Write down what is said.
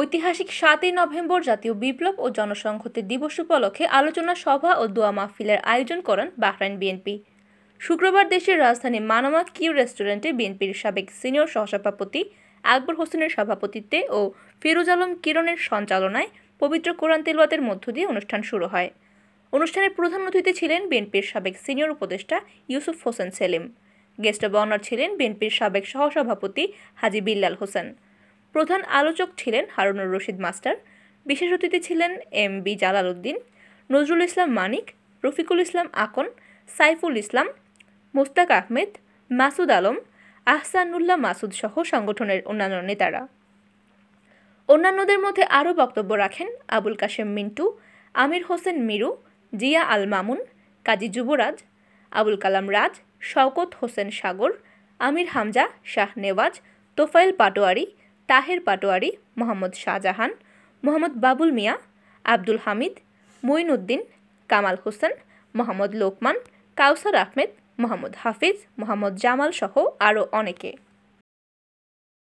ঐতিহাসিক সাতই নভেম্বর জাতীয় বিপ্লব ও জনসংহতি দিবস উপলক্ষে আলোচনা সভা ও দোয়া মাহফিলের আয়োজন করেন বাহরাইন বিএনপি শুক্রবার দেশের রাজধানী মানামা কিউ রেস্টুরেন্টে বিএনপির সাবেক সিনিয়র সহসভাপতি আকবর হোসেনের সভাপতিত্বে ও ফিরোজ আলম কিরণের সঞ্চালনায় পবিত্র কোরআন তেলওয়াতের মধ্য দিয়ে অনুষ্ঠান শুরু হয় অনুষ্ঠানের প্রধান অতিথি ছিলেন বিএনপির সাবেক সিনিয়র উপদেষ্টা Yusuf Hossain Selim guest of honour ছিলেন বিএনপির সাবেক সহসভাপতি হাজি বিল্লাল হোসেন প্রধান আলোচক ছিলেন হারুনুর রশিদ মাস্টার বিশেষ অতিথি ছিলেন এম বি জালাল উদ্দিন নজরুল ইসলাম মানিক রফিকুল ইসলাম আকন সাইফুল ইসলাম মোস্তাক আহমেদ মাসুদ আলম আহসানুল্লাহ মাসুদ সহ সংগঠনের অন্যান্য নেতারা অন্যান্যদের মধ্যে আরও বক্তব্য রাখেন আবুল কাশেম মিন্টু আমির হোসেন মিরু জিয়া আল মামুন কাজী যুবরাজ আবুল কালাম রাজ শওকত হোসেন সাগর আমির হামজা শাহ নেওয়াজ তোফাইল পাটোয়ারি তাহের পাটোয়ারি মোহাম্মদ শাহজাহান মোহাম্মদ বাবুল মিয়া আব্দুল হামিদ উদ্দিন কামাল হোসেন মোহাম্মদ লোকমান কাউসার আহমেদ মোহাম্মদ হাফিজ মোহাম্মদ জামাল সহ আরও অনেকে